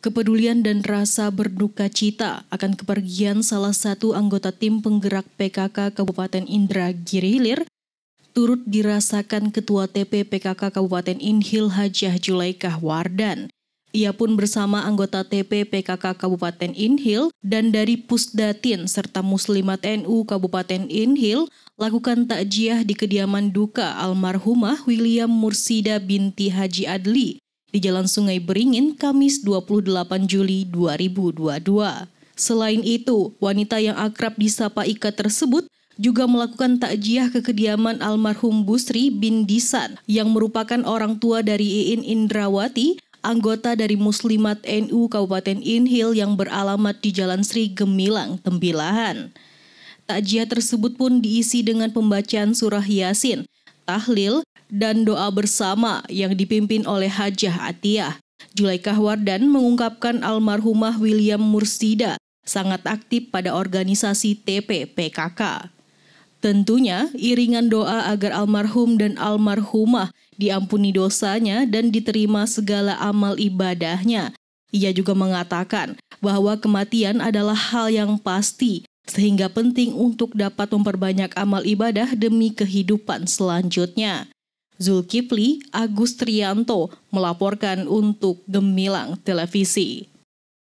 kepedulian dan rasa berduka cita akan kepergian salah satu anggota tim penggerak PKK Kabupaten Indragiri Hilir turut dirasakan Ketua TP PKK Kabupaten Inhil Hajah Julaikah Wardan. Ia pun bersama anggota TP PKK Kabupaten Inhil dan dari Pusdatin serta Muslimat NU Kabupaten Inhil lakukan takjiah di kediaman duka almarhumah William Mursida binti Haji Adli di Jalan Sungai Beringin, Kamis 28 Juli 2022. Selain itu, wanita yang akrab disapa Ika tersebut juga melakukan takjiah ke kediaman almarhum Busri bin Disan yang merupakan orang tua dari Iin Indrawati, anggota dari Muslimat NU Kabupaten Inhil yang beralamat di Jalan Sri Gemilang, Tembilahan. Takjiah tersebut pun diisi dengan pembacaan surah Yasin, tahlil, dan doa bersama yang dipimpin oleh Hajah Atiyah. Julaikah Wardan mengungkapkan almarhumah William Mursida sangat aktif pada organisasi TPPKK. Tentunya iringan doa agar almarhum dan almarhumah diampuni dosanya dan diterima segala amal ibadahnya. Ia juga mengatakan bahwa kematian adalah hal yang pasti, sehingga penting untuk dapat memperbanyak amal ibadah demi kehidupan selanjutnya. Zulkifli Agustrianto melaporkan untuk Gemilang Televisi.